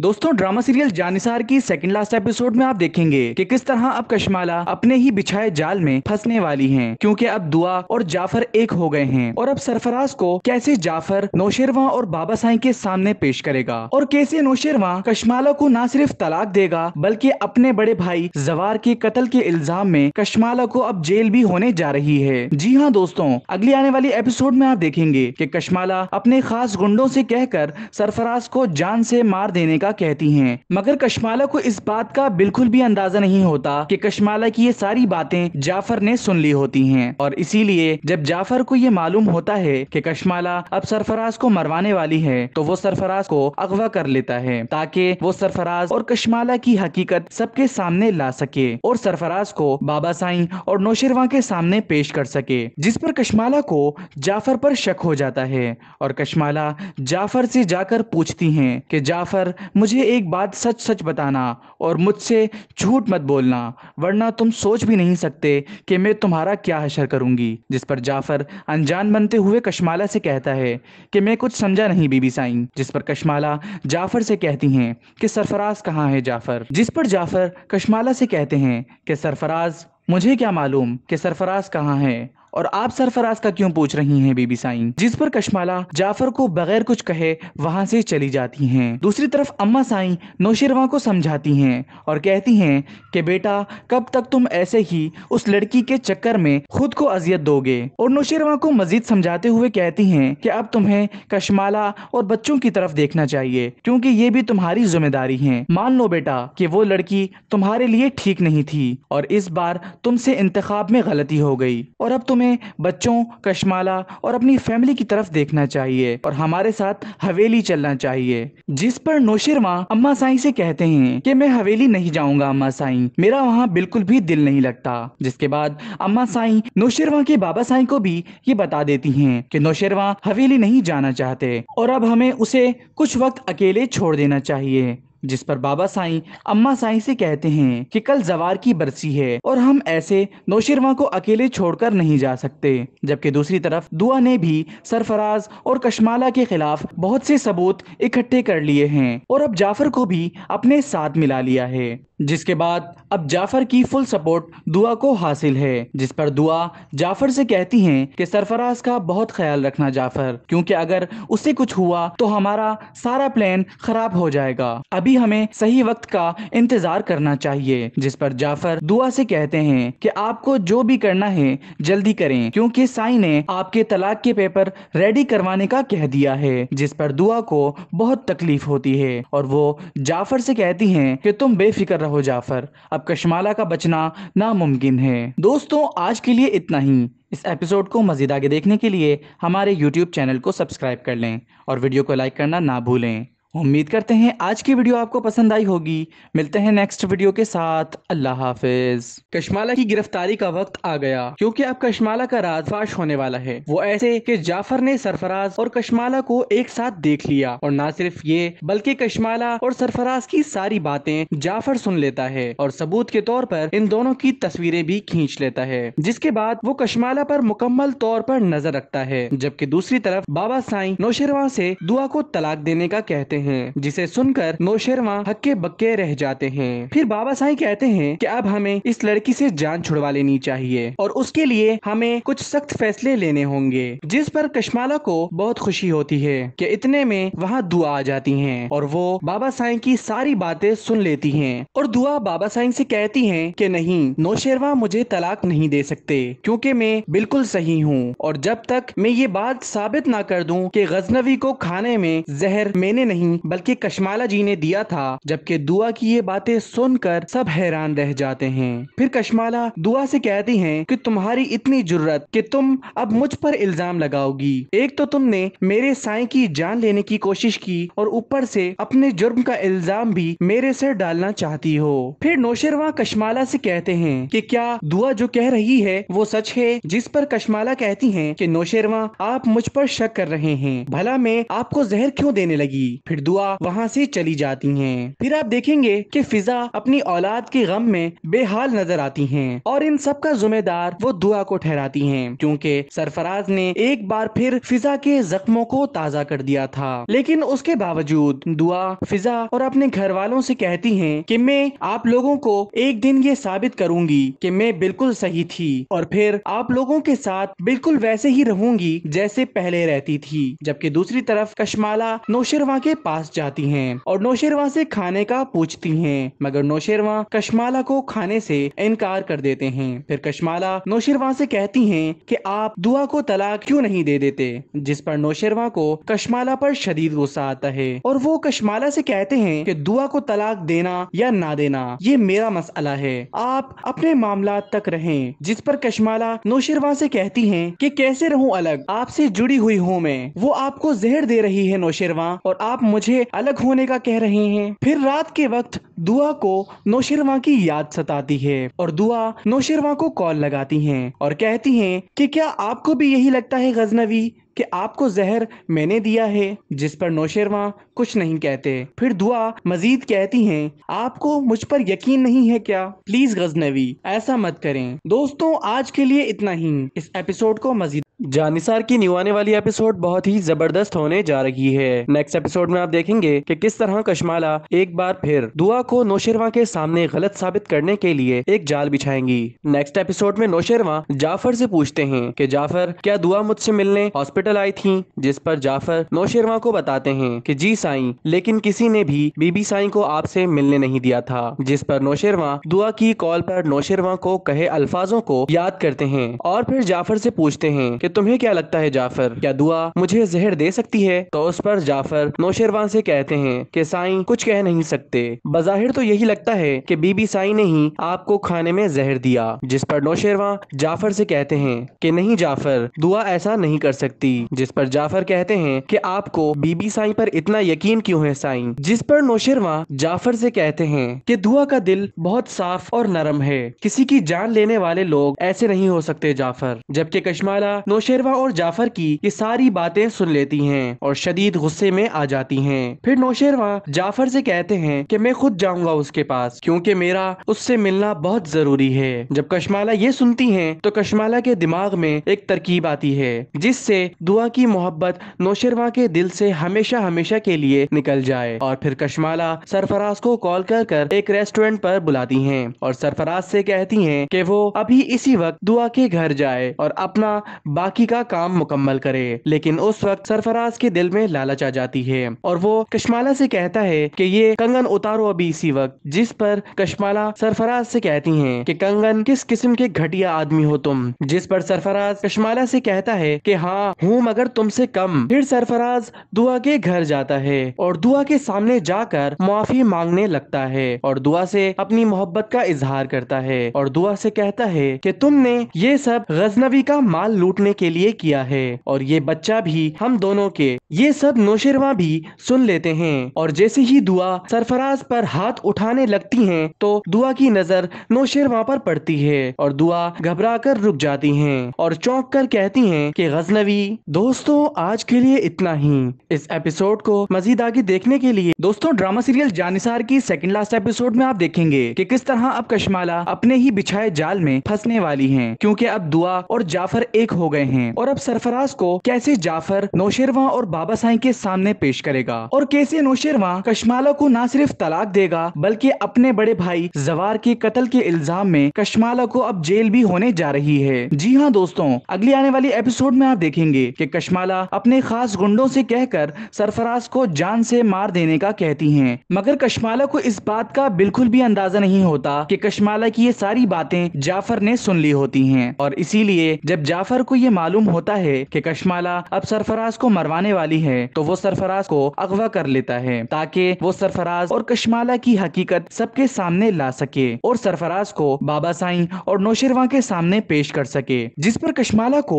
दोस्तों drama serial जानिसार की second last episode में आप देखेंगे कि किस तरह अब कश्माला अपने ही बिछाए जाल में फंसने वाली हैं क्योंकि अब दुआ और जाफर एक हो गए हैं और अब सरफराज को कैसे जाफर नौशेरवा और बाबा साई के सामने पेश करेगा और कैसे नौशेरवा कश्माला को न सिर्फ तलाक देगा बल्कि अपने बड़े भाई जवार के कतल के इल्जाम में कश्माला को अब जेल भी होने जा रही है जी हाँ दोस्तों अगली आने वाली एपिसोड में आप देखेंगे की कश्माला अपने खास गुंडों ऐसी कहकर सरफराज को जान ऐसी मार देने का कश्माला कहती हैं मगर कशमाला को इस बात का बिल्कुल भी अंदाजा नहीं होता कि कशमाला की ये सारी बातें जाफर ने सुन ली होती हैं और इसीलिए जब जाफर को ये मालूम होता है कि कशमाला अब सरफराज को मरवाने वाली है तो वो सरफराज को अगवा कर लेता है ताकि वो सरफराज और कशमाला की हकीकत सबके सामने ला सके और सरफराज को बाबा साई और नौशिरवा के सामने पेश कर सके जिस पर कशमाला को जाफर पर शक हो जाता है और कश्माला जाफर से जाकर पूछती हैं कि जाफर मुझे एक बात सच सच बताना और मुझसे झूठ मत बोलना वरना तुम सोच भी नहीं सकते कि मैं तुम्हारा क्या हशर करूंगी जिस पर जाफर अनजान बनते हुए कश्माला से कहता है कि मैं कुछ समझा नहीं बीबी साईं जिस पर कश्माला जाफर से कहती हैं कि सरफराज कहाँ है जाफर जिस पर जाफर कश्माला से कहते हैं कि सरफराज मुझे क्या मालूम कि सरफराज कहाँ है और आप सरफराज का क्यों पूछ रही हैं बीबी साइन जिस पर कशमाला जाफर को बगैर कुछ कहे वहां से चली जाती हैं दूसरी तरफ अम्मा साई नौशिरवा को समझाती हैं और कहती हैं कि बेटा कब तक तुम ऐसे ही उस लड़की के चक्कर में खुद को अजियत दोगे और नौशिरवा को मजीद समझाते हुए कहती है की अब तुम्हें कशमाला और बच्चों की तरफ देखना चाहिए क्यूँकी ये भी तुम्हारी जिम्मेदारी है मान लो बेटा की वो लड़की तुम्हारे लिए ठीक नहीं थी और इस बार तुमसे इंतखाब में गलती हो गई और अब तुम हमें बच्चों कश्माला और अपनी फैमिली की तरफ देखना चाहिए और हमारे साथ हवेली चलना चाहिए जिस पर नोशिरमा अम्मा साई से कहते हैं कि मैं हवेली नहीं जाऊंगा अम्मा साई मेरा वहाँ बिल्कुल भी दिल नहीं लगता जिसके बाद अम्मा साई नोशिरवा के बाबा साई को भी ये बता देती है की नोशिरवा हवेली नहीं जाना चाहते और अब हमें उसे कुछ वक्त अकेले छोड़ देना चाहिए जिस पर बाबा साईं अम्मा साईं से कहते हैं कि कल जवार की बरसी है और हम ऐसे नौशिरवा को अकेले छोड़कर नहीं जा सकते जबकि दूसरी तरफ दुआ ने भी सरफराज और कशमाला के खिलाफ बहुत से सबूत इकट्ठे कर लिए हैं और अब जाफर को भी अपने साथ मिला लिया है जिसके बाद अब जाफर की फुल सपोर्ट दुआ को हासिल है जिस पर दुआ जाफर से कहती हैं कि सरफराज का बहुत ख्याल रखना जाफर क्योंकि अगर उसे कुछ हुआ तो हमारा सारा प्लान खराब हो जाएगा अभी हमें सही वक्त का इंतजार करना चाहिए जिस पर जाफर दुआ से कहते हैं कि आपको जो भी करना है जल्दी करें क्योंकि साई ने आपके तलाक के पेपर रेडी करवाने का कह दिया है जिस पर दुआ को बहुत तकलीफ होती है और वो जाफर से कहती है की तुम बेफिक्र रहो जाफर अब कशमाला का बचना नामुमकिन है दोस्तों आज के लिए इतना ही इस एपिसोड को मजीद आगे देखने के लिए हमारे यूट्यूब चैनल को सब्सक्राइब कर लें और वीडियो को लाइक करना ना भूलें उम्मीद करते हैं आज की वीडियो आपको पसंद आई होगी मिलते हैं नेक्स्ट वीडियो के साथ अल्लाह हाफिज कश्माला की गिरफ्तारी का वक्त आ गया क्योंकि अब कश्माला का राज फाश होने वाला है वो ऐसे कि जाफर ने सरफराज और कश्माला को एक साथ देख लिया और ना सिर्फ ये बल्कि कश्माला और सरफराज की सारी बातें जाफर सुन लेता है और सबूत के तौर पर इन दोनों की तस्वीरें भी खींच लेता है जिसके बाद वो कश्माला पर मुकम्मल तौर पर नजर रखता है जबकि दूसरी तरफ बाबा साई नौशरवा से दुआ को तलाक देने का कहते हैं हैं जिसे सुनकर नौशेरवा हक्के बक्के रह जाते हैं फिर बाबा साई कहते हैं कि अब हमें इस लड़की से जान छुड़वा लेनी चाहिए और उसके लिए हमें कुछ सख्त फैसले लेने होंगे जिस पर कश्माला को बहुत खुशी होती है कि इतने में वहाँ दुआ आ जाती है और वो बाबा साई की सारी बातें सुन लेती है और दुआ बाबा साई से कहती है की नहीं नौशेरवा मुझे तलाक नहीं दे सकते क्यूँकी मैं बिल्कुल सही हूँ और जब तक मैं ये बात साबित ना कर दूं कि गजनवी को खाने में जहर मैंने नहीं बल्कि कशमाला जी ने दिया था जबकि दुआ की ये बातें सुनकर सब हैरान रह जाते हैं फिर कशमाला दुआ से कहती हैं कि तुम्हारी इतनी जरूरत कि तुम अब मुझ पर इल्जाम लगाओगी एक तो तुमने मेरे साई की जान लेने की कोशिश की और ऊपर से अपने जुर्म का इल्जाम भी मेरे सर डालना चाहती हो फिर नौशरवा कशमाला से कहते हैं कि क्या दुआ जो कह रही है वो सच है जिस पर कशमाला कहती हैं कि नौशरवा आप मुझ पर शक कर रहे हैं भला मैं आपको जहर क्यों देने लगी फिर दुआ वहाँ से चली जाती हैं फिर आप देखेंगे कि फिजा अपनी औलाद के गम में बेहाल नजर आती हैं और इन सब का जुम्मेदार वो दुआ को ठहराती हैं क्योंकि सरफराज ने एक बार फिर फिजा के जख्मों को ताजा कर दिया था लेकिन उसके बावजूद दुआ फिजा और अपने घर वालों से कहती हैं कि मैं आप लोगों को एक दिन ये साबित करूंगी कि मैं बिल्कुल सही थी और फिर आप लोगों के साथ बिल्कुल वैसे ही रहूंगी जैसे पहले रहती थी जबकि दूसरी तरफ कश्माला नौशरवा के पास पास जाती हैं और नौशेरवा से खाने का पूछती हैं मगर नौशेरवा कश्माला को खाने से इनकार कर देते हैं फिर कश्माला नौशेरवा से कहती हैं कि आप दुआ को तलाक क्यों नहीं दे देते जिस पर नौशेरवा को कश्माला पर शदीद गुस्सा आता है और वो कश्माला से कहते हैं कि दुआ को तलाक देना या ना देना ये मेरा मसला है आप अपने मामला तक रहे जिस पर कश्माला नौशेरवा से कहती है की कैसे रहूँ अलग आपसे जुड़ी हुई हूँ मैं वो आपको जहर दे रही है नौशेरवा और आप मुझे मुझे अलग होने का कह रहे हैं फिर रात के वक्त दुआ को नौशिरवा की याद सताती है और दुआ नौशिरवा को कॉल लगाती हैं और कहती हैं कि क्या आपको भी यही लगता है गजनवी कि आपको जहर मैंने दिया है जिस पर नौशेरवा कुछ नहीं कहते फिर दुआ मजीद कहती हैं आपको मुझ पर यकीन नहीं है क्या प्लीज गजनवी ऐसा मत करें दोस्तों आज के लिए इतना ही इस एपिसोड को मजीद जानिसार की न्यू आने वाली एपिसोड बहुत ही जबरदस्त होने जा रही है नेक्स्ट एपिसोड में आप देखेंगे कि किस तरह कशमाला एक बार फिर दुआ को नौशेरवा के सामने गलत साबित करने के लिए एक जाल बिछाएंगी नेक्स्ट एपिसोड में नौशेरवा जाफर से पूछते हैं कि जाफर क्या दुआ मुझसे मिलने हॉस्पिटल हॉस्पिटल आई थी जिस पर जाफर नौशेरवा को बताते हैं कि जी साईं लेकिन किसी ने भी बीबी साईं को आपसे मिलने नहीं दिया था जिस पर नौशेरवा दुआ की कॉल पर नौशेरवा को कहे अल्फाजों को याद करते हैं और फिर जाफर से पूछते हैं कि तुम्हें क्या लगता है जाफर क्या दुआ मुझे जहर दे सकती है तो उस पर जाफर नौशेरवा से कहते हैं कि साई कुछ कह नहीं सकते बाहिर तो यही लगता है कि बीबी साई ने ही आपको खाने में जहर दिया जिस पर नौशेरवा जाफर से कहते हैं कि नहीं जाफर दुआ ऐसा नहीं कर सकती थी जिस पर जाफर कहते हैं कि आपको बीबी साई पर इतना यकीन क्यों है साई जिस पर नौशिरवा जाफर से कहते हैं कि धुआ का दिल बहुत साफ और नरम है किसी की जान लेने वाले लोग ऐसे नहीं हो सकते जाफर जबकि कश्माला नौशेरवा और जाफर की ये सारी बातें सुन लेती है और शदीद गुस्से में आ जाती है फिर नौशेरवा जाफर से कहते हैं कि मैं खुद जाऊंगा उसके पास क्योंकि मेरा उससे मिलना बहुत जरूरी है जब कश्माला ये सुनती हैं तो कश्माला के दिमाग में एक तरकीब आती है जिससे दुआ की मोहब्बत नौशरवा के दिल से हमेशा हमेशा के लिए निकल जाए और फिर कशमाला सरफराज को कॉल कर कर एक रेस्टोरेंट पर बुलाती हैं और सरफराज से कहती हैं कि वो अभी इसी वक्त दुआ के घर जाए और अपना बाकी का काम मुकम्मल करे लेकिन उस वक्त सरफराज के दिल में लालच आ जाती है और वो कश्माला से कहता है कि ये कंगन उतारो अभी इसी वक्त जिस पर कशमाला सरफराज से कहती हैं कि कंगन किस किस्म के घटिया आदमी हो तुम जिस पर सरफराज कश्माला से कहता है कि हाँ हूँ मगर तुमसे कम फिर सरफराज दुआ के घर जाता है और दुआ के सामने जाकर माफी मांगने लगता है और दुआ से अपनी मोहब्बत का इजहार करता है और दुआ से कहता है कि तुमने ये सब गजनबी का माल लूटने के लिए किया है और ये बच्चा भी हम दोनों के ये सब नौशरवा भी सुन लेते हैं और जैसे ही दुआ सरफराज पर हाथ उठाने लगती है तो दुआ की नजर नौशरवा पर पड़ती है और दुआ घबरा कर रुक जाती है और चौंक कर कहती है की गजनवी दोस्तों आज के लिए इतना ही इस एपिसोड को मजीद आगे देखने के लिए दोस्तों ड्रामा सीरियल जानिसार की सेकंड लास्ट एपिसोड में आप देखेंगे कि किस तरह अब कश्माला अपने ही बिछाए जाल में फंसने वाली हैं क्योंकि अब दुआ और जाफर एक हो गए हैं और अब सरफराज को कैसे जाफर नौशेरवा और बाबा साई के सामने पेश करेगा और कैसे नौशेरवा कश्माला को न सिर्फ तलाक देगा बल्कि अपने बड़े भाई जवार के कत्ल के इल्जाम में कश्माला को अब जेल भी होने जा रही है जी हाँ दोस्तों अगली आने वाली एपिसोड में आप देखेंगे कि कश्माला अपने खास गुंडों से कहकर सरफराज को जान से मार देने का कहती हैं मगर कश्माला को इस बात का बिल्कुल भी अंदाजा नहीं होता कि कश्माला की ये सारी बातें जाफर ने सुन ली होती हैं और इसीलिए जब जाफर को ये मालूम होता है कि कश्माला अब सरफराज को मरवाने वाली है तो वो सरफराज को अगवा कर लेता है ताकि वो सरफराज और कश्माला की हकीकत सबके सामने ला सके और सरफराज को बाबा साई और नौशरवा के सामने पेश कर सके जिस पर कश्माला को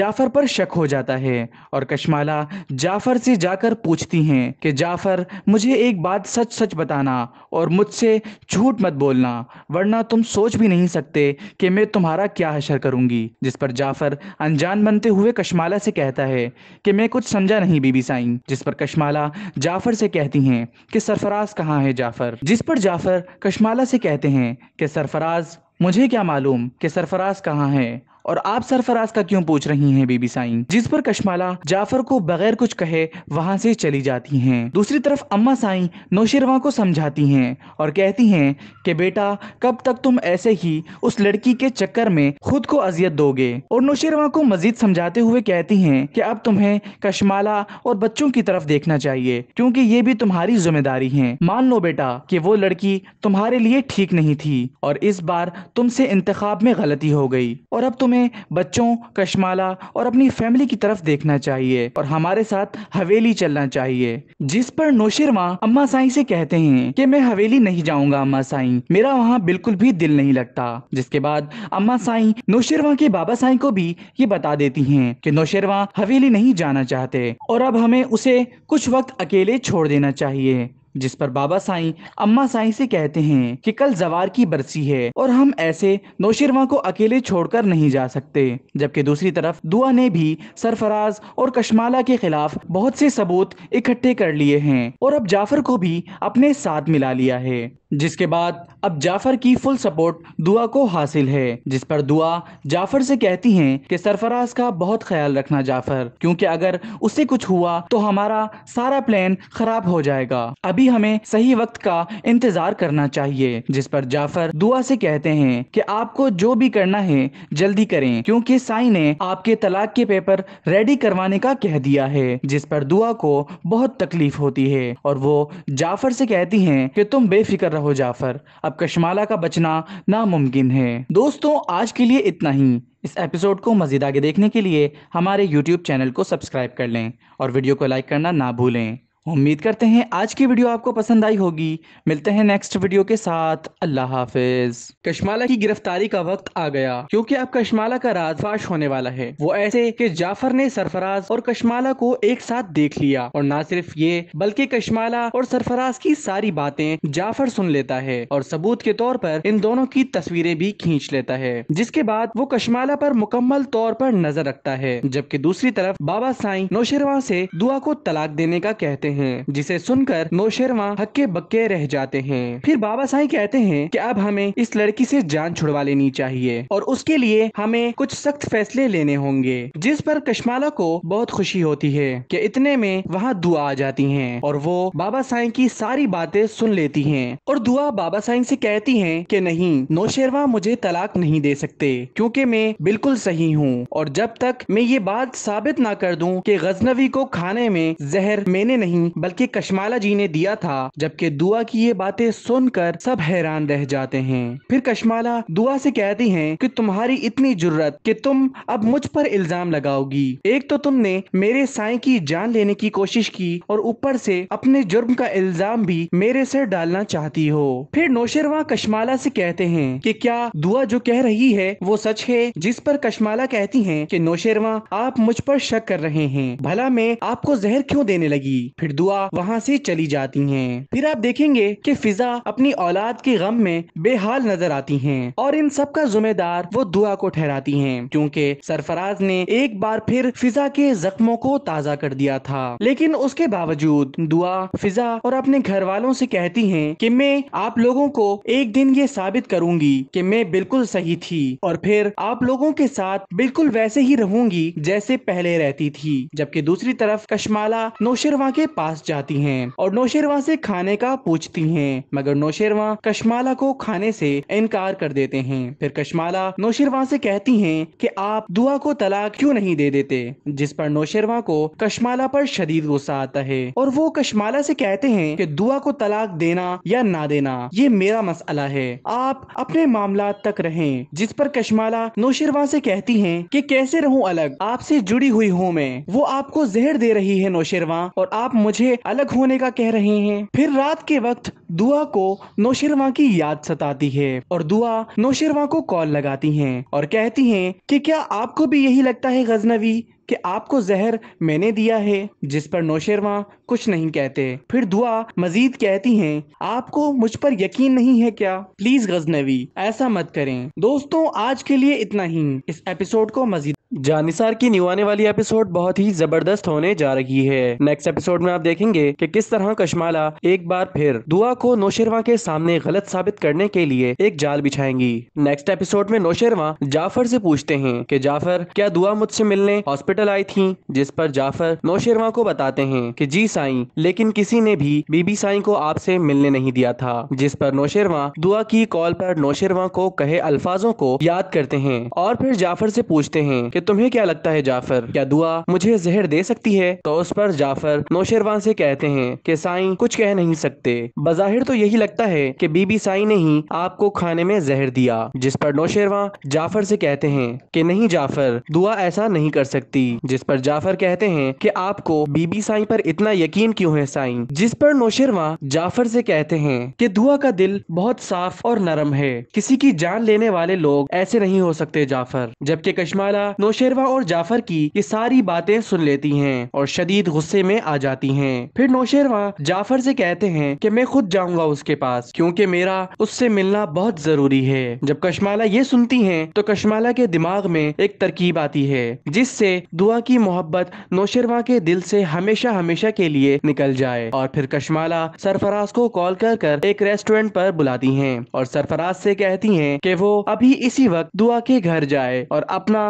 जाफर पर शक हो जाता है और कशमाला जाफर से जाकर पूछती हैं कि जाफर मुझे एक बात सच सच बताना और मुझसे झूठ मत बोलना वरना तुम सोच भी नहीं सकते कि मैं तुम्हारा क्या हशर करूंगी जिस पर जाफर अनजान बनते हुए कशमाला से कहता है कि मैं कुछ समझा नहीं बीबी साईं जिस पर कशमाला जाफर से कहती हैं कि सरफराज कहाँ है जाफर जिस पर जाफर कशमाला से कहते हैं कि सरफराज मुझे क्या मालूम कि सरफराज कहाँ है और आप सरफराज का क्यों पूछ रही हैं बीबी साइन जिस पर कशमाला जाफर को बगैर कुछ कहे वहां से चली जाती हैं दूसरी तरफ अम्मा साई नौशिरवा को समझाती हैं और कहती हैं कि बेटा कब तक तुम ऐसे ही उस लड़की के चक्कर में खुद को अजियत दोगे और नौशिरवा को मजीद समझाते हुए कहती है की अब तुम्हें कशमाला और बच्चों की तरफ देखना चाहिए क्यूँकी ये भी तुम्हारी जिम्मेदारी है मान लो बेटा की वो लड़की तुम्हारे लिए ठीक नहीं थी और इस बार तुमसे इंतखाब में गलती हो गई और अब तुम हमें बच्चों कश्माला और अपनी फैमिली की तरफ देखना चाहिए और हमारे साथ हवेली चलना चाहिए जिस पर नौशिरमा अम्मा साई से कहते हैं कि मैं हवेली नहीं जाऊंगा अम्मा साई मेरा वहाँ बिल्कुल भी दिल नहीं लगता जिसके बाद अम्मा साई नोशिरवा के बाबा साई को भी ये बता देती है की नोशिरवा हवेली नहीं जाना चाहते और अब हमें उसे कुछ वक्त अकेले छोड़ देना चाहिए जिस पर बाबा साईं अम्मा साईं से कहते हैं कि कल जवार की बरसी है और हम ऐसे नौशिरवा को अकेले छोड़कर नहीं जा सकते जबकि दूसरी तरफ दुआ ने भी सरफराज और कशमाला के खिलाफ बहुत से सबूत इकट्ठे कर लिए हैं और अब जाफर को भी अपने साथ मिला लिया है जिसके बाद अब जाफर की फुल सपोर्ट दुआ को हासिल है जिस पर दुआ जाफर से कहती हैं कि सरफराज का बहुत ख्याल रखना जाफर क्योंकि अगर उसे कुछ हुआ तो हमारा सारा प्लान खराब हो जाएगा अभी हमें सही वक्त का इंतजार करना चाहिए जिस पर जाफर दुआ से कहते हैं कि आपको जो भी करना है जल्दी करें क्योंकि साई ने आपके तलाक के पेपर रेडी करवाने का कह दिया है जिस पर दुआ को बहुत तकलीफ होती है और वो जाफर से कहती है की तुम बेफिक्र रहो जाफर अब कशमाला का बचना नामुमकिन है दोस्तों आज के लिए इतना ही इस एपिसोड को मजीद आगे देखने के लिए हमारे यूट्यूब चैनल को सब्सक्राइब कर लें और वीडियो को लाइक करना ना भूलें उम्मीद करते हैं आज की वीडियो आपको पसंद आई होगी मिलते हैं नेक्स्ट वीडियो के साथ अल्लाह हाफिज कशमाला की गिरफ्तारी का वक्त आ गया क्योंकि अब कशमाला का राज फाश होने वाला है वो ऐसे कि जाफर ने सरफराज और कशमाला को एक साथ देख लिया और ना सिर्फ ये बल्कि कशमाला और सरफराज की सारी बातें जाफर सुन लेता है और सबूत के तौर पर इन दोनों की तस्वीरें भी खींच लेता है जिसके बाद वो कशमाला पर मुकम्मल तौर पर नजर रखता है जबकि दूसरी तरफ बाबा साई नौशरवा से दुआ को तलाक देने का कहते हैं हैं जिसे सुनकर नौशेरवा हक्के बक्के रह जाते हैं फिर बाबा साई कहते हैं कि अब हमें इस लड़की से जान छुड़वा लेनी चाहिए और उसके लिए हमें कुछ सख्त फैसले लेने होंगे जिस पर कश्माला को बहुत खुशी होती है कि इतने में वहाँ दुआ आ जाती है और वो बाबा साई की सारी बातें सुन लेती है और दुआ बाबा साई से कहती है की नहीं नौशेरवा मुझे तलाक नहीं दे सकते क्यूँकी मैं बिल्कुल सही हूँ और जब तक मैं ये बात साबित ना कर दूं कि गजनवी को खाने में जहर मैंने नहीं बल्कि कशमाला जी ने दिया था जबकि दुआ की ये बातें सुनकर सब हैरान रह जाते हैं फिर कशमाला दुआ से कहती हैं कि तुम्हारी इतनी जरूरत कि तुम अब मुझ पर इल्जाम लगाओगी एक तो तुमने मेरे साय की जान लेने की कोशिश की और ऊपर से अपने जुर्म का इल्जाम भी मेरे से डालना चाहती हो फिर नौशरवा कशमाला से कहते हैं कि क्या दुआ जो कह रही है वो सच है जिस पर कशमाला कहती हैं कि नौशरवा आप मुझ पर शक कर रहे हैं भला मैं आपको जहर क्यों देने लगी फिर दुआ वहाँ से चली जाती हैं। फिर आप देखेंगे कि फिजा अपनी औलाद के गम में बेहाल नजर आती हैं और इन सब का जुम्मेदार वो दुआ को ठहराती हैं क्योंकि सरफराज ने एक बार फिर फिजा के जख्मों को ताजा कर दिया था लेकिन उसके बावजूद दुआ फिजा और अपने घर वालों से कहती हैं कि मैं आप लोगों को एक दिन ये साबित करूंगी कि मैं बिल्कुल सही थी और फिर आप लोगों के साथ बिल्कुल वैसे ही रहूंगी जैसे पहले रहती थी जबकि दूसरी तरफ कश्माला नौशरवा के पास पास जाती हैं और नौशेरवा से खाने का पूछती हैं मगर नौशेरवा कश्माला को खाने से इनकार कर देते हैं फिर कश्माला नौशेरवा से कहती हैं कि आप दुआ को तलाक क्यों नहीं दे देते जिस पर नौशेरवा को कश्माला पर शदीद गुस्सा आता है और वो कश्माला से कहते हैं कि दुआ को तलाक देना या ना देना ये मेरा मसला है आप अपने मामला तक रहे जिस पर कश्माला नौशेरवा से कहती है की कैसे रहूँ अलग आपसे जुड़ी हुई हूँ मैं वो आपको जहर दे रही है नौशेरवा और आप मुझे मुझे अलग होने का कह रहे हैं फिर रात के वक्त दुआ को नौशिरवा की याद सताती है और दुआ नौशिरवा को कॉल लगाती हैं और कहती हैं कि क्या आपको भी यही लगता है गजनवी कि आपको जहर मैंने दिया है जिस पर नौशेरवा कुछ नहीं कहते फिर दुआ मजीद कहती हैं आपको मुझ पर यकीन नहीं है क्या प्लीज गजनवी ऐसा मत करें दोस्तों आज के लिए इतना ही इस एपिसोड को मजीद जानिसार की न्यू आने वाली एपिसोड बहुत ही जबरदस्त होने जा रही है नेक्स्ट एपिसोड में आप देखेंगे कि किस तरह कशमाला एक बार फिर दुआ को नौशेरवा के सामने गलत साबित करने के लिए एक जाल बिछाएंगी नेक्स्ट एपिसोड में नौशेरवा जाफर से पूछते हैं कि जाफर क्या दुआ मुझसे मिलने हॉस्पिटल आई थी जिस पर जाफर नौशेरवा को बताते हैं की जी साई लेकिन किसी ने भी बीबी साई को आपसे मिलने नहीं दिया था जिस पर नौशेरवा दुआ की कॉल पर नौशेरवा को कहे अल्फाजों को याद करते हैं और फिर जाफर से पूछते हैं तुम्हें क्या लगता है जाफर क्या दुआ मुझे जहर दे सकती है तो उस पर जाफर नौशेरवान से कहते हैं कि साई कुछ कह नहीं सकते बज़ाहिर तो यही लगता है कि बीबी साई ने ही आपको खाने में जहर दिया जिस पर नौशेरवा जाफर से कहते हैं कि नहीं जाफर दुआ ऐसा नहीं कर सकती जिस पर जाफर कहते हैं कि आपको बीबी साई पर इतना यकीन क्यों है साई जिस पर नौशेरवा जाफर से कहते हैं कि दुआ का दिल बहुत साफ और नरम है किसी की जान लेने वाले लोग ऐसे नहीं हो सकते जाफर जबकि कश्माला नौशेरवा और जाफर की ये सारी बातें सुन लेती हैं और शदीद गुस्से में आ जाती हैं फिर नौशेरवा जाफर से कहते हैं कि मैं खुद जाऊंगा उसके पास क्योंकि मेरा उससे मिलना बहुत जरूरी है जब कशमाला ये सुनती हैं तो कशमाला के दिमाग में एक तरकीब आती है जिससे दुआ की मोहब्बत नौशेरवा के दिल से हमेशा हमेशा के लिए निकल जाए और फिर कशमाला सरफराज को कॉल कर कर एक रेस्टोरेंट पर बुलाती है और सरफराज से कहती है की वो अभी इसी वक्त दुआ के घर जाए और अपना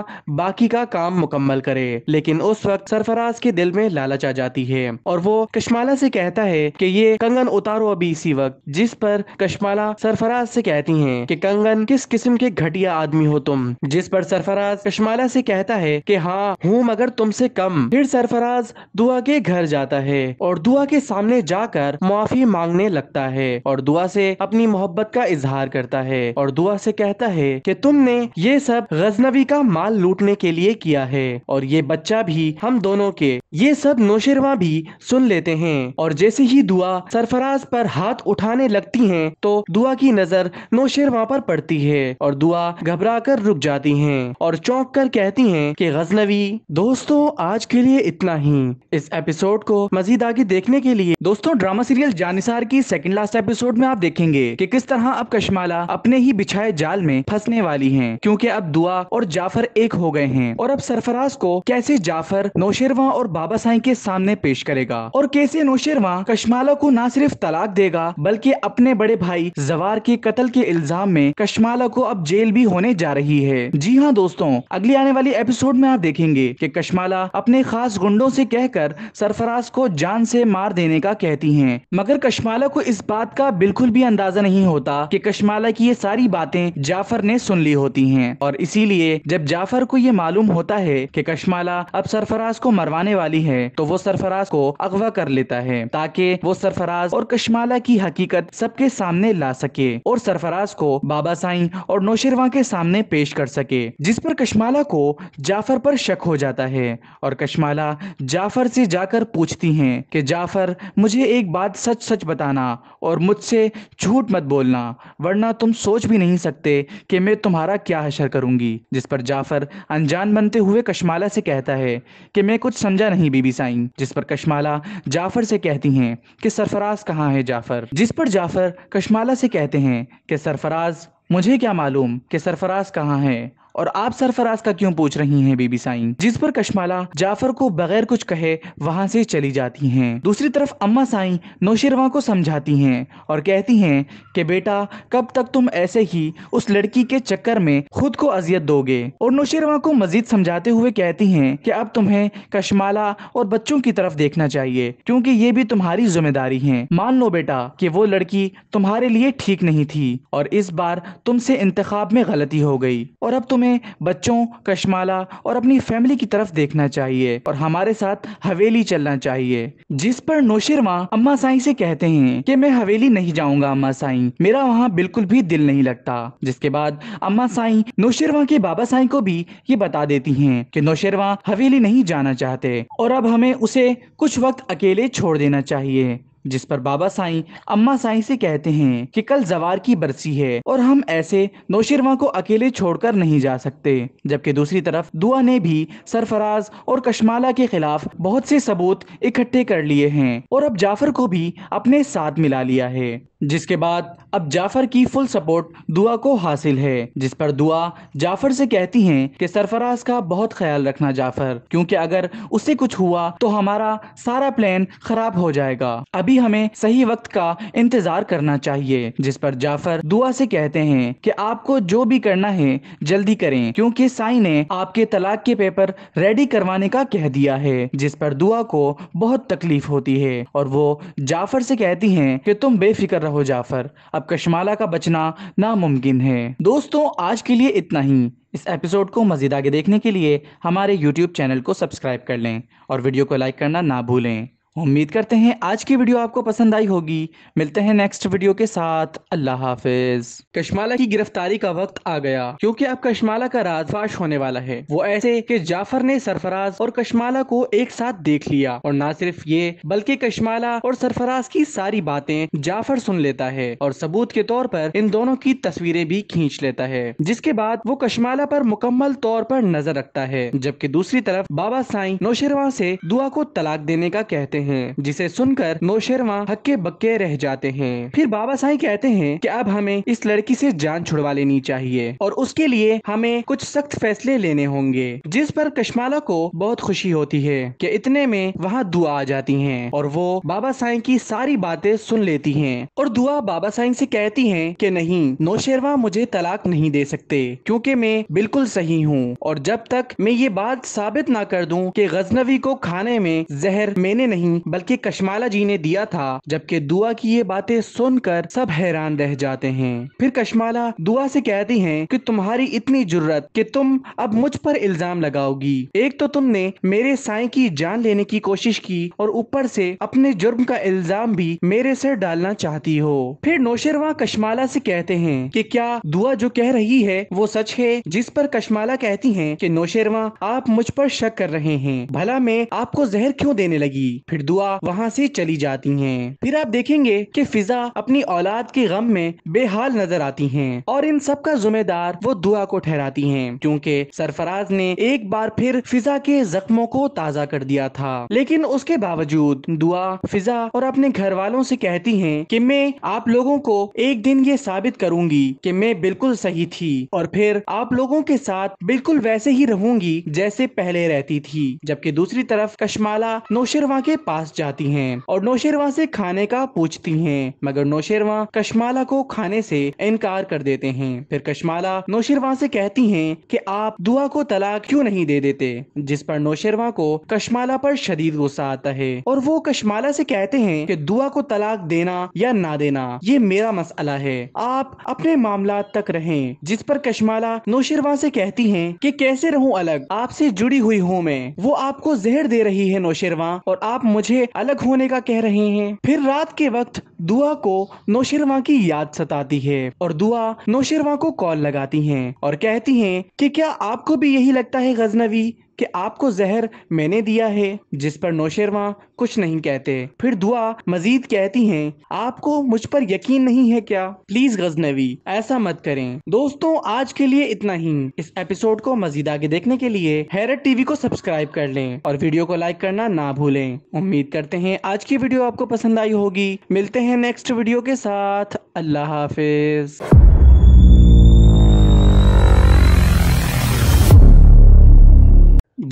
बाकी का काम मुकम्मल करे लेकिन उस वक्त सरफराज के दिल में लालच आ जाती है और वो कश्माला से कहता है कि ये कंगन उतारो अभी इसी वक्त जिस पर कश्माला सरफराज से कहती है कि कंगन किस किस्म के घटिया आदमी हो तुम जिस पर सरफराज कश्माला से कहता है कि हाँ हूँ मगर तुमसे कम फिर सरफराज दुआ के घर जाता है और दुआ के सामने जाकर माफी मांगने लगता है और दुआ से अपनी मोहब्बत का इजहार करता है और दुआ से कहता है कि तुमने ये सब गजनबी का माल लूटने करने के लिए किया है और ये बच्चा भी हम दोनों के ये सब नौशेरवा भी सुन लेते हैं और जैसे ही दुआ सरफराज पर हाथ उठाने लगती है तो दुआ की नजर नौशेरवा पर पड़ती है और दुआ घबरा कर रुक जाती है और चौंक कर कहती है की गजनवी दोस्तों आज के लिए इतना ही इस एपिसोड को मजीद आगे देखने के लिए दोस्तों ड्रामा सीरियल जानिसार की सेकेंड लास्ट एपिसोड में आप देखेंगे की किस तरह अब कश्माला अपने ही बिछाए जाल में फंसने वाली है क्यूँकी अब दुआ और जाफर एक हो गए हुए हैं और अब सरफराज को कैसे जाफर नौशेरवा और बाबा साई के सामने पेश करेगा और कैसे नौशेरवा कश्माला को न सिर्फ तलाक देगा बल्कि अपने बड़े भाई जवार के कत्ल के इल्जाम में कशमाला को अब जेल भी होने जा रही है जी हाँ दोस्तों अगली आने वाली एपिसोड में आप देखेंगे की कशमाला अपने खास गुंडों ऐसी कहकर सरफराज को जान ऐसी मार देने का कहती है मगर कशमाला को इस बात का बिल्कुल भी अंदाजा नहीं होता की कश्माला की ये सारी बातें जाफर ने सुन ली होती हैं और इसीलिए जब जाफर को ये मालूम होता है कि कश्माला अब सरफराज को मरवाने वाली है तो वो सरफराज को अगवा कर लेता है ताकि वो सरफराज और कश्माला की हकीकत सबके सामने ला सके और सरफराज को बाबा साई और नौशिरवा के सामने पेश कर सके जिस पर कश्माला को जाफर पर शक हो जाता है और कश्माला जाफर से जाकर पूछती है कि जाफर मुझे एक बात सच सच बताना और मुझसे झूठ मत बोलना वरना तुम सोच भी नहीं सकते कि मैं तुम्हारा क्या हशर करूंगी जिस पर जाफर अनजान बनते हुए कशमाला से कहता है कि मैं कुछ समझा नहीं बीबी साईं जिस पर कशमाला जाफर से कहती हैं कि सरफराज कहाँ है जाफर जिस पर जाफर कशमाला से कहते हैं कि सरफराज मुझे क्या मालूम कि सरफराज कहाँ है और आप सरफराज का क्यों पूछ रही हैं बीबी साइन जिस पर कशमाला जाफर को बगैर कुछ कहे वहां से चली जाती हैं दूसरी तरफ अम्मा साई नौशिरवा को समझाती हैं और कहती हैं कि बेटा कब तक तुम ऐसे ही उस लड़की के चक्कर में खुद को अजियत दोगे और नौशिरवा को मजीद समझाते हुए कहती है की अब तुम्हें कशमाला और बच्चों की तरफ देखना चाहिए क्यूँकी ये भी तुम्हारी जिम्मेदारी है मान लो बेटा की वो लड़की तुम्हारे लिए ठीक नहीं थी और इस बार तुमसे इंतखाब में गलती हो गई और अब तुम हमें बच्चों कश्माला और अपनी फैमिली की तरफ देखना चाहिए और हमारे साथ हवेली चलना चाहिए जिस पर नोशिरमा अम्मा साई से कहते हैं कि मैं हवेली नहीं जाऊंगा अम्मा साई मेरा वहाँ बिल्कुल भी दिल नहीं लगता जिसके बाद अम्मा साई नोशिरवा के बाबा साई को भी ये बता देती है की नोशिरवा हवेली नहीं जाना चाहते और अब हमें उसे कुछ वक्त अकेले छोड़ देना चाहिए जिस पर बाबा साईं अम्मा साईं से कहते हैं कि कल जवार की बरसी है और हम ऐसे नौशिरवा को अकेले छोड़कर नहीं जा सकते जबकि दूसरी तरफ दुआ ने भी सरफराज और कशमाला के खिलाफ बहुत से सबूत इकट्ठे कर लिए हैं और अब जाफर को भी अपने साथ मिला लिया है जिसके बाद अब जाफर की फुल सपोर्ट दुआ को हासिल है जिस पर दुआ जाफर से कहती हैं कि सरफराज का बहुत ख्याल रखना जाफर क्योंकि अगर उससे कुछ हुआ तो हमारा सारा प्लान खराब हो जाएगा अभी हमें सही वक्त का इंतजार करना चाहिए जिस पर जाफर दुआ से कहते हैं कि आपको जो भी करना है जल्दी करें क्योंकि साई ने आपके तलाक के पेपर रेडी करवाने का कह दिया है जिस पर दुआ को बहुत तकलीफ होती है और वो जाफर से कहती है की तुम बेफिक्र हो जाफर अब कशमाला का बचना नामुमकिन है दोस्तों आज के लिए इतना ही इस एपिसोड को मजीद आगे देखने के लिए हमारे यूट्यूब चैनल को सब्सक्राइब कर लें और वीडियो को लाइक करना ना भूलें उम्मीद करते हैं आज की वीडियो आपको पसंद आई होगी मिलते हैं नेक्स्ट वीडियो के साथ अल्लाह हाफिज कशमाला की गिरफ्तारी का वक्त आ गया क्योंकि अब कशमाला का राज फाश होने वाला है वो ऐसे कि जाफर ने सरफराज और कशमाला को एक साथ देख लिया और ना सिर्फ ये बल्कि कशमाला और सरफराज की सारी बातें जाफर सुन लेता है और सबूत के तौर पर इन दोनों की तस्वीरें भी खींच लेता है जिसके बाद वो कशमाला पर मुकम्मल तौर पर नजर रखता है जबकि दूसरी तरफ बाबा साई नौशरवा से दुआ को तलाक देने का कहते हैं हैं जिसे सुनकर नौशेरवा हक्के बक्के रह जाते हैं फिर बाबा साई कहते हैं कि अब हमें इस लड़की से जान छुड़वा लेनी चाहिए और उसके लिए हमें कुछ सख्त फैसले लेने होंगे जिस पर कश्माला को बहुत खुशी होती है कि इतने में वहाँ दुआ आ जाती है और वो बाबा साई की सारी बातें सुन लेती है और दुआ बाबा साई से कहती है की नहीं नौशेरवा मुझे तलाक नहीं दे सकते क्यूँकी मैं बिल्कुल सही हूँ और जब तक मैं ये बात साबित ना कर दूं कि गजनवी को खाने में जहर मैंने नहीं बल्कि कशमाला जी ने दिया था जबकि दुआ की ये बातें सुनकर सब हैरान रह जाते हैं फिर कशमाला दुआ से कहती हैं कि तुम्हारी इतनी जरूरत कि तुम अब मुझ पर इल्जाम लगाओगी एक तो तुमने मेरे साय की जान लेने की कोशिश की और ऊपर से अपने जुर्म का इल्जाम भी मेरे सर डालना चाहती हो फिर नौशरवा कशमाला से कहते हैं कि क्या दुआ जो कह रही है वो सच है जिस पर कशमाला कहती हैं कि नौशरवा आप मुझ पर शक कर रहे हैं भला मैं आपको जहर क्यों देने लगी फिर दुआ वहाँ से चली जाती हैं फिर आप देखेंगे कि फिजा अपनी औलाद के गम में बेहाल नजर आती हैं और इन सब का जुम्मेदार वो दुआ को ठहराती हैं क्योंकि सरफराज ने एक बार फिर फिजा के जख्मों को ताजा कर दिया था लेकिन उसके बावजूद दुआ फिजा और अपने घर वालों से कहती हैं कि मैं आप लोगों को एक दिन ये साबित करूंगी कि मैं बिल्कुल सही थी और फिर आप लोगों के साथ बिल्कुल वैसे ही रहूंगी जैसे पहले रहती थी जबकि दूसरी तरफ कश्माला नौशरवा के पास पास जाती हैं और नौशेरवा से खाने का पूछती हैं मगर नौशेरवा कश्माला को खाने से इनकार कर देते हैं फिर कश्माला नौशेरवा से कहती हैं कि आप दुआ को तलाक क्यों नहीं दे देते जिस पर नौशेरवा को कश्माला पर शदीद गुस्सा आता है और वो कश्माला से कहते हैं कि दुआ को तलाक देना या ना देना ये मेरा मसला है आप अपने मामला तक रहे जिस पर कश्माला नौशेरवा से कहती है की कैसे रहूँ अलग आपसे जुड़ी हुई हूँ मैं वो आपको जहर दे रही है नौशेरवा और आप मुझे मुझे अलग होने का कह रहे हैं फिर रात के वक्त दुआ को नौशिरवा की याद सताती है और दुआ नौशिरवा को कॉल लगाती हैं और कहती हैं कि क्या आपको भी यही लगता है गजनवी कि आपको जहर मैंने दिया है जिस पर नौशेरवा कुछ नहीं कहते फिर दुआ मजीद कहती हैं आपको मुझ पर यकीन नहीं है क्या प्लीज गजनवी ऐसा मत करें दोस्तों आज के लिए इतना ही इस एपिसोड को मजीद आगे देखने के लिए हैरत टीवी को सब्सक्राइब कर लें और वीडियो को लाइक करना ना भूलें उम्मीद करते हैं आज की वीडियो आपको पसंद आई होगी मिलते हैं नेक्स्ट वीडियो के साथ अल्लाह हाफिज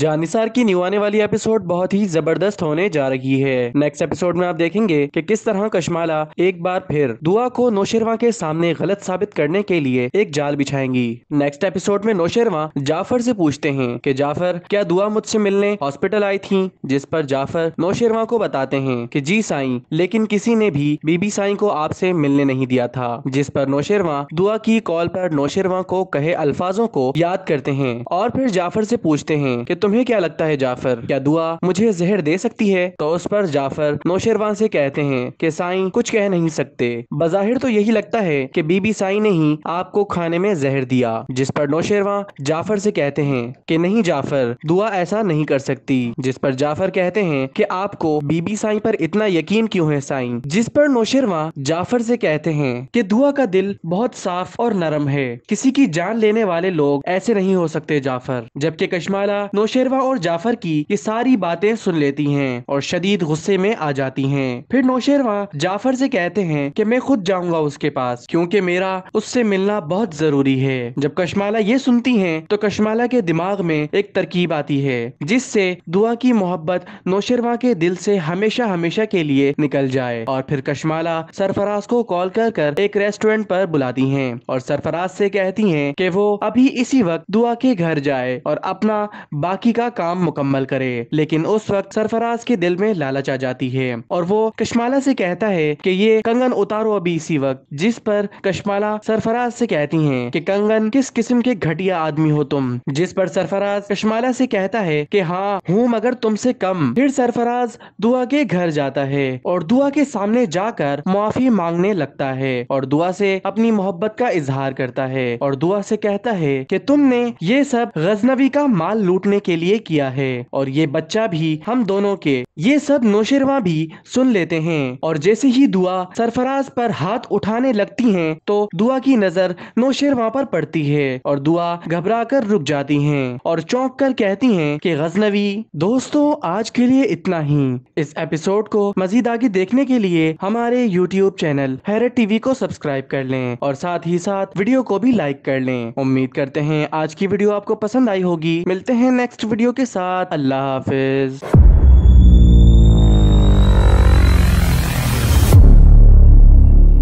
जानिसार की निवाने वाली एपिसोड बहुत ही जबरदस्त होने जा रही है नेक्स्ट एपिसोड में आप देखेंगे कि किस तरह कशमाला एक बार फिर दुआ को नौशेरवा के सामने गलत साबित करने के लिए एक जाल बिछाएंगी नेक्स्ट एपिसोड में नौशेरवा जाफर से पूछते हैं कि जाफर क्या दुआ मुझसे मिलने हॉस्पिटल आई थी जिस पर जाफर नौशेरवा को बताते हैं की जी साई लेकिन किसी ने भी बीबी साई को आपसे मिलने नहीं दिया था जिस पर नौशेरवा दुआ की कॉल पर नौशेरवा को कहे अल्फाजों को याद करते हैं और फिर जाफर से पूछते हैं कि तुम तुम्हें क्या लगता है जाफर क्या दुआ मुझे जहर दे सकती है तो उस पर जाफर नौशेरवान से कहते हैं कि साईं कुछ कह नहीं सकते बजाहिर तो यही लगता है कि बीबी साईं ने ही आपको खाने में जहर दिया जिस पर नौशेरवा जाफर से कहते हैं कि नहीं जाफर दुआ ऐसा नहीं कर सकती जिस पर जाफर कहते हैं कि आपको बीबी साई पर इतना यकीन क्यों है साई जिस पर नौशेरवा जाफर से कहते हैं कि दुआ का दिल बहुत साफ और नरम है किसी की जान लेने वाले लोग ऐसे नहीं हो सकते जाफर जबकि कश्माला नौशेर नौशेरवा और जाफर की ये सारी बातें सुन लेती हैं और शदीद गुस्से में आ जाती हैं फिर नौशेरवा जाफर से कहते हैं कि मैं खुद जाऊंगा उसके पास क्योंकि मेरा उससे मिलना बहुत जरूरी है जब कशमाला ये सुनती हैं तो कशमाला के दिमाग में एक तरकीब आती है जिससे दुआ की मोहब्बत नौशेरवा के दिल से हमेशा हमेशा के लिए निकल जाए और फिर कशमाला सरफराज को कॉल कर कर एक रेस्टोरेंट पर बुलाती है और सरफराज से कहती है की वो अभी इसी वक्त दुआ के घर जाए और अपना बाकी बाकी का काम मुकम्मल करे लेकिन उस वक्त सरफराज के दिल में लालच आ जाती है और वो कश्माला से कहता है कि ये कंगन उतारो अभी इसी वक्त जिस पर कश्माला सरफराज से कहती है कि कंगन किस किस्म के घटिया आदमी हो तुम जिस पर सरफराज कश्माला से कहता है कि हाँ हूँ मगर तुमसे कम फिर सरफराज दुआ के घर जाता है और दुआ के सामने जाकर माफी मांगने लगता है और दुआ से अपनी मोहब्बत का इजहार करता है और दुआ से कहता है कि तुमने ये सब गजनवी का माल लूटने के के लिए किया है और ये बच्चा भी हम दोनों के ये सब नौशेरवा भी सुन लेते हैं और जैसे ही दुआ सरफराज पर हाथ उठाने लगती हैं तो दुआ की नजर नौशेरवा पर पड़ती है और दुआ घबरा कर रुक जाती हैं और चौंक कर कहती हैं कि गजनवी दोस्तों आज के लिए इतना ही इस एपिसोड को मजीद आगे देखने के लिए हमारे यूट्यूब चैनल हैरत टीवी को सब्सक्राइब कर ले और साथ ही साथ वीडियो को भी लाइक कर ले उम्मीद करते हैं आज की वीडियो आपको पसंद आई होगी मिलते हैं नेक्स्ट नेक्स्ट वीडियो के साथ अल्लाह हाफिज़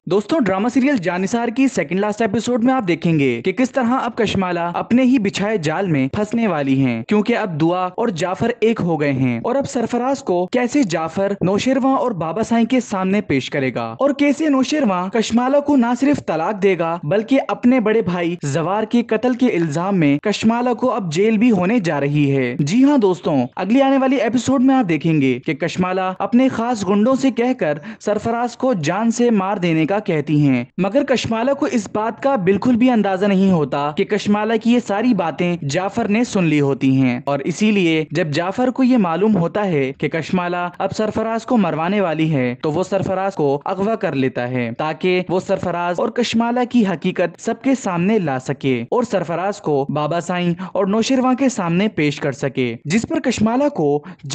दोस्तों ड्रामा सीरियल जानिसार की सेकंड लास्ट एपिसोड में आप देखेंगे कि किस तरह अब कश्माला अपने ही बिछाए जाल में फंसने वाली हैं क्योंकि अब दुआ और जाफर एक हो गए हैं और अब सरफराज को कैसे जाफर नौशेरवा और बाबा साई के सामने पेश करेगा और कैसे नौशेरवा कश्माला को न सिर्फ तलाक देगा बल्कि अपने बड़े भाई जवार के कतल के इल्जाम में कश्माला को अब जेल भी होने जा रही है जी हाँ दोस्तों अगली आने वाली एपिसोड में आप देखेंगे की कश्माला अपने खास गुंडों ऐसी कहकर सरफराज को जान ऐसी मार देने का कश्माला कहती हैं मगर कश्माला को इस बात का बिल्कुल भी अंदाजा नहीं होता कि कश्माला की ये सारी बातें जाफर ने सुन ली होती हैं और इसीलिए जब जाफर को ये मालूम होता है कि कश्माला अब सरफराज को मरवाने वाली है तो वो सरफराज को अगवा कर लेता है ताकि वो सरफराज और कश्माला की हकीकत सबके सामने ला सके और सरफराज को बाबा साई और नौशिरवा के सामने पेश कर सके जिस पर कश्माला को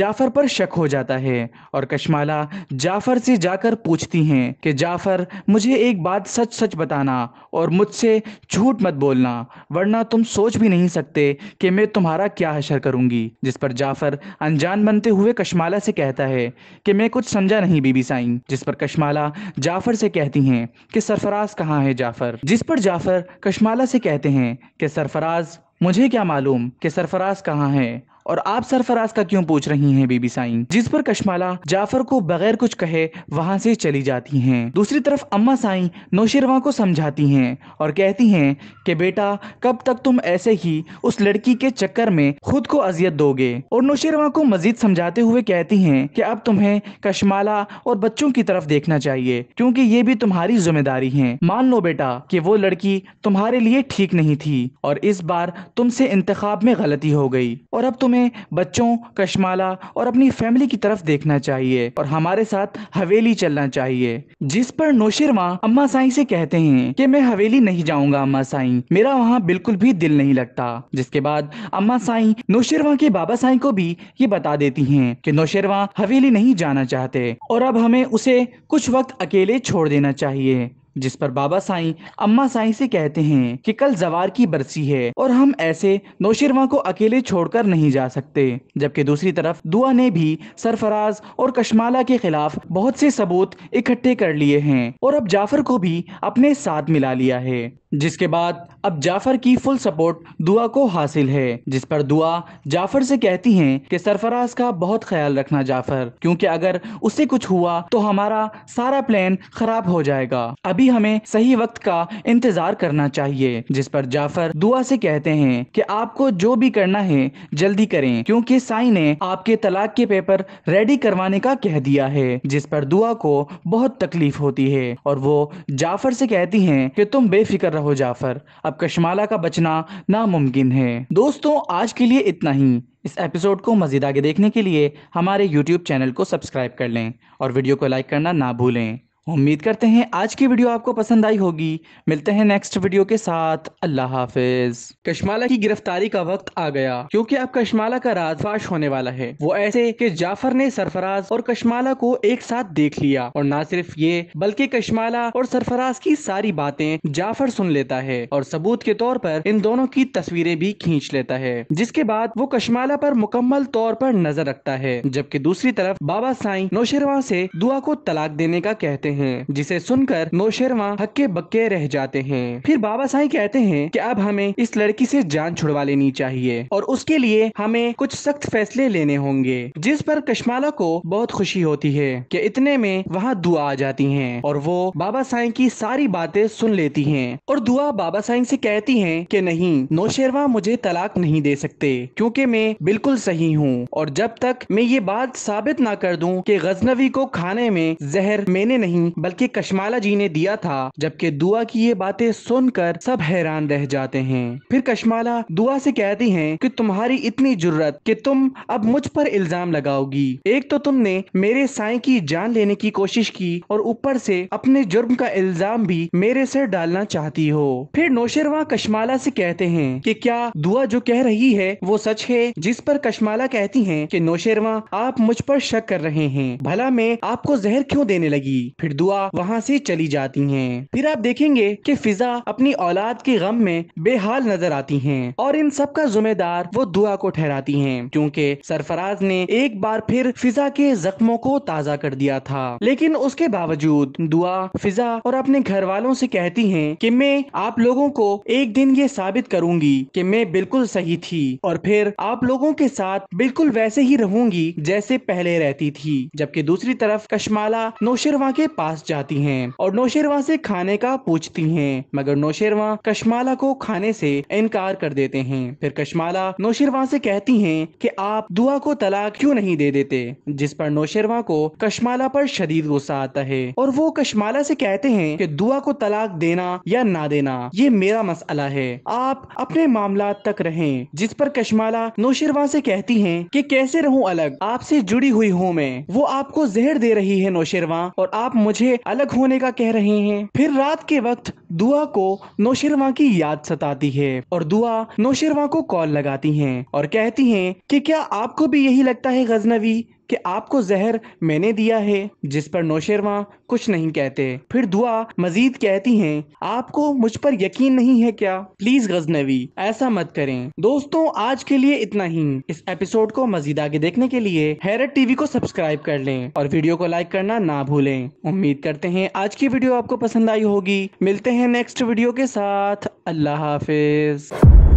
जाफर पर शक हो जाता है और कश्माला जाफर से जाकर पूछती हैं कि जाफर मुझे एक बात सच सच बताना और मुझसे झूठ मत बोलना वरना तुम सोच भी नहीं सकते कि मैं तुम्हारा क्या हशर करूंगी जिस पर जाफर अनजान बनते हुए कश्माला से कहता है कि मैं कुछ समझा नहीं बीबी साईं जिस पर कश्माला जाफर से कहती हैं कि सरफराज कहाँ है जाफर जिस पर जाफर कश्माला से कहते हैं कि सरफराज मुझे क्या मालूम कि सरफराज कहाँ है और आप सरफराज का क्यों पूछ रही हैं बीबी साइन जिस पर कशमाला जाफर को बगैर कुछ कहे वहां से चली जाती हैं दूसरी तरफ अम्मा साई नौशिरवा को समझाती हैं और कहती हैं कि बेटा कब तक तुम ऐसे ही उस लड़की के चक्कर में खुद को अजियत दोगे और नौशिरवा को मजीद समझाते हुए कहती है की अब तुम्हें कशमाला और बच्चों की तरफ देखना चाहिए क्यूँकी ये भी तुम्हारी जिम्मेदारी है मान लो बेटा की वो लड़की तुम्हारे लिए ठीक नहीं थी और इस बार तुमसे इंतखाब में गलती हो गई और अब तुम हमें बच्चों कश्माला और अपनी फैमिली की तरफ देखना चाहिए और हमारे साथ हवेली चलना चाहिए जिस पर नौशिर माँ अम्मा साई से कहते हैं कि मैं हवेली नहीं जाऊंगा अम्मा साई मेरा वहाँ बिल्कुल भी दिल नहीं लगता जिसके बाद अम्मा साई नोशिरवा के बाबा साई को भी ये बता देती है की नोशिरवा हवेली नहीं जाना चाहते और अब हमें उसे कुछ वक्त अकेले छोड़ देना चाहिए जिस पर बाबा साईं अम्मा साईं से कहते हैं कि कल जवार की बरसी है और हम ऐसे नौशिरवा को अकेले छोड़कर नहीं जा सकते जबकि दूसरी तरफ दुआ ने भी सरफराज और कशमाला के खिलाफ बहुत से सबूत इकट्ठे कर लिए हैं और अब जाफर को भी अपने साथ मिला लिया है जिसके बाद अब जाफर की फुल सपोर्ट दुआ को हासिल है जिस पर दुआ जाफर से कहती हैं कि सरफराज का बहुत ख्याल रखना जाफर क्योंकि अगर उससे कुछ हुआ तो हमारा सारा प्लान खराब हो जाएगा अभी हमें सही वक्त का इंतजार करना चाहिए जिस पर जाफर दुआ से कहते हैं कि आपको जो भी करना है जल्दी करें क्योंकि साई ने आपके तलाक के पेपर रेडी करवाने का कह दिया है जिस पर दुआ को बहुत तकलीफ होती है और वो जाफर से कहती है की तुम बेफिक्र हो जाफर अब कशमाला का बचना नामुमकिन है दोस्तों आज के लिए इतना ही इस एपिसोड को मजीद आगे देखने के लिए हमारे यूट्यूब चैनल को सब्सक्राइब कर लें और वीडियो को लाइक करना ना भूलें उम्मीद करते हैं आज की वीडियो आपको पसंद आई होगी मिलते हैं नेक्स्ट वीडियो के साथ अल्लाह हाफिज कशमाला की गिरफ्तारी का वक्त आ गया क्योंकि अब कशमाला का राज फाश होने वाला है वो ऐसे कि जाफर ने सरफराज और कशमाला को एक साथ देख लिया और ना सिर्फ ये बल्कि कशमाला और सरफराज की सारी बातें जाफर सुन लेता है और सबूत के तौर पर इन दोनों की तस्वीरें भी खींच लेता है जिसके बाद वो कशमाला पर मुकम्मल तौर पर नजर रखता है जबकि दूसरी तरफ बाबा साई नौशरवा से दुआ को तलाक देने का कहते हैं हैं जिसे सुनकर नौशेरवा हक्के बक्के रह जाते हैं फिर बाबा साई कहते हैं कि अब हमें इस लड़की से जान छुड़वा लेनी चाहिए और उसके लिए हमें कुछ सख्त फैसले लेने होंगे जिस पर कश्माला को बहुत खुशी होती है कि इतने में वहाँ दुआ आ जाती है और वो बाबा साई की सारी बातें सुन लेती है और दुआ बाबा साई से कहती है की नहीं नौशेरवा मुझे तलाक नहीं दे सकते क्यूँकी मैं बिल्कुल सही हूँ और जब तक मैं ये बात साबित ना कर दूं कि गजनवी को खाने में जहर मैंने नहीं बल्कि कशमाला जी ने दिया था जबकि दुआ की ये बातें सुनकर सब हैरान रह जाते हैं फिर कशमाला दुआ से कहती हैं कि तुम्हारी इतनी जरूरत कि तुम अब मुझ पर इल्जाम लगाओगी एक तो तुमने मेरे साय की जान लेने की कोशिश की और ऊपर से अपने जुर्म का इल्जाम भी मेरे सर डालना चाहती हो फिर नौशरवा कशमाला से कहते हैं कि क्या दुआ जो कह रही है वो सच है जिस पर कशमाला कहती हैं कि नौशरवा आप मुझ पर शक कर रहे हैं भला मैं आपको जहर क्यों देने लगी फिर दुआ वहाँ से चली जाती हैं फिर आप देखेंगे कि फिजा अपनी औलाद के गम में बेहाल नजर आती हैं और इन सब का जुम्मेदार वो दुआ को ठहराती हैं क्योंकि सरफराज ने एक बार फिर फिजा के जख्मों को ताजा कर दिया था लेकिन उसके बावजूद दुआ फिजा और अपने घर वालों से कहती हैं कि मैं आप लोगों को एक दिन ये साबित करूंगी कि मैं बिल्कुल सही थी और फिर आप लोगों के साथ बिल्कुल वैसे ही रहूंगी जैसे पहले रहती थी जबकि दूसरी तरफ कश्माला नौशरवा के पास पास जाती हैं और नौशेरवा से खाने का पूछती हैं मगर नौशेरवा कश्माला को खाने से इनकार कर देते हैं फिर कश्माला नौशेरवा से कहती हैं कि आप दुआ को तलाक क्यों नहीं दे देते जिस पर नौशेरवा को कश्माला पर शदीद गुस्सा आता है और वो कश्माला से कहते हैं कि दुआ को तलाक देना या ना देना ये मेरा मसला है आप अपने मामला तक रहे जिस पर कश्माला नौशेरवा से कहती है की कैसे रहूँ अलग आपसे जुड़ी हुई हूँ मैं वो आपको जहर दे रही है नौशेरवा और आप मुझे मुझे अलग होने का कह रहे हैं फिर रात के वक्त दुआ को नौशिरवा की याद सताती है और दुआ नौशिरवा को कॉल लगाती हैं और कहती हैं कि क्या आपको भी यही लगता है गजनवी कि आपको जहर मैंने दिया है जिस पर नौशेरवा कुछ नहीं कहते फिर दुआ मजीद कहती हैं आपको मुझ पर यकीन नहीं है क्या प्लीज गजनवी ऐसा मत करें दोस्तों आज के लिए इतना ही इस एपिसोड को मजीद आगे देखने के लिए हैरत टीवी को सब्सक्राइब कर लें और वीडियो को लाइक करना ना भूलें उम्मीद करते हैं आज की वीडियो आपको पसंद आई होगी मिलते हैं नेक्स्ट वीडियो के साथ अल्लाह हाफिज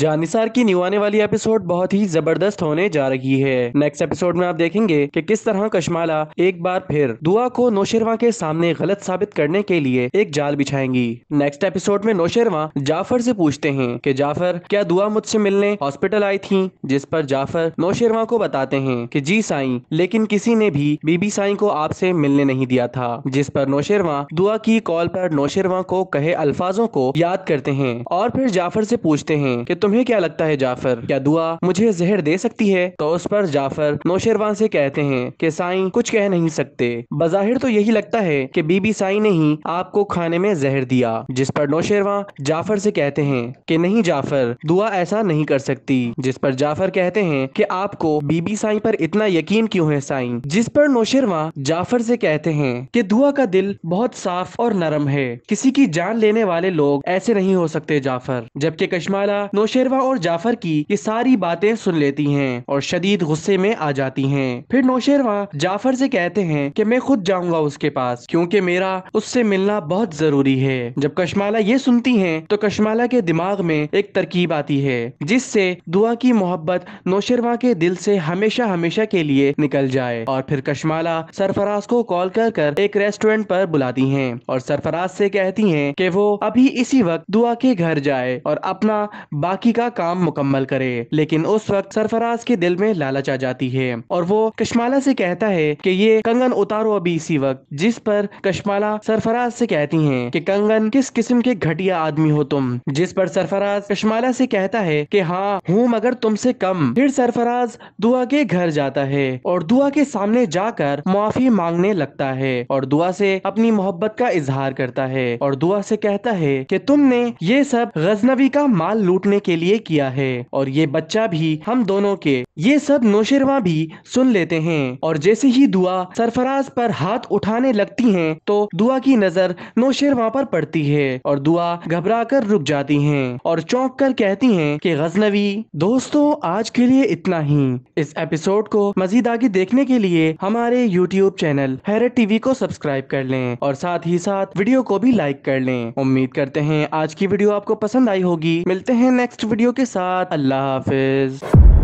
जानिसार की निवाने वाली एपिसोड बहुत ही जबरदस्त होने जा रही है नेक्स्ट एपिसोड में आप देखेंगे कि किस तरह कशमाला एक बार फिर दुआ को नौशेरवा के सामने गलत साबित करने के लिए एक जाल बिछाएंगी नेक्स्ट एपिसोड में नौशेरवा जाफर से पूछते हैं कि जाफर क्या दुआ मुझसे मिलने हॉस्पिटल आई थी जिस पर जाफर नौशेरवा को बताते हैं की जी साई लेकिन किसी ने भी बीबी साई को आपसे मिलने नहीं दिया था जिस पर नौशेरवा दुआ की कॉल पर नौशेरवा को कहे अल्फाजों को याद करते हैं और फिर जाफर से पूछते हैं कि तुम तुम्हें क्या लगता है जाफर क्या दुआ मुझे जहर दे सकती है तो उस पर जाफर नौशेरवान से कहते हैं कि साईं कुछ कह नहीं सकते बजाहिर तो यही लगता है कि बीबी साईं ने ही आपको खाने में जहर दिया जिस पर नौशेरवान जाफर से कहते हैं कि नहीं जाफर दुआ ऐसा नहीं कर सकती जिस पर जाफर कहते हैं कि आपको बीबी साई पर इतना यकीन क्यों है साई जिस पर नौशेरवा जाफर से कहते हैं कि दुआ का दिल बहुत साफ और नरम है किसी की जान लेने वाले लोग ऐसे नहीं हो सकते जाफर जबकि कश्माला नौशेर नौशेरवा और जाफर की ये सारी बातें सुन लेती हैं और शदीद गुस्से में आ जाती हैं फिर नौशेरवा जाफर से कहते हैं कि मैं खुद जाऊंगा उसके पास क्योंकि मेरा उससे मिलना बहुत जरूरी है जब कशमाला ये सुनती हैं तो कशमाला के दिमाग में एक तरकीब आती है जिससे दुआ की मोहब्बत नौशेरवा के दिल से हमेशा हमेशा के लिए निकल जाए और फिर कशमाला सरफराज को कॉल कर कर एक रेस्टोरेंट पर बुलाती है और सरफराज से कहती है की वो अभी इसी वक्त दुआ के घर जाए और अपना बाकी बाकी का काम मुकम्मल करे लेकिन उस वक्त सरफराज के दिल में लालच आ जाती है और वो कश्माला से कहता है कि ये कंगन उतारो अभी इसी वक्त जिस पर कश्माला सरफराज से कहती है कि कंगन किस किस्म के घटिया आदमी हो तुम जिस पर सरफराज कश्माला से कहता है कि हाँ हूँ मगर तुमसे कम फिर सरफराज दुआ के घर जाता है और दुआ के सामने जाकर माफी मांगने लगता है और दुआ से अपनी मोहब्बत का इजहार करता है और दुआ से कहता है कि तुमने ये सब गजनवी का माल लूटने के लिए किया है और ये बच्चा भी हम दोनों के ये सब नौशेरवा भी सुन लेते हैं और जैसे ही दुआ सरफराज पर हाथ उठाने लगती हैं तो दुआ की नजर नौशेरवा पर पड़ती है और दुआ घबरा कर रुक जाती हैं और चौंक कर कहती हैं कि गजनवी दोस्तों आज के लिए इतना ही इस एपिसोड को मजीद आगे देखने के लिए हमारे यूट्यूब चैनल हैरत टीवी को सब्सक्राइब कर ले और साथ ही साथ वीडियो को भी लाइक कर लें उम्मीद करते हैं आज की वीडियो आपको पसंद आई होगी मिलते हैं नेक्स्ट नेक्स्ट वीडियो के साथ अल्लाह हाफिज़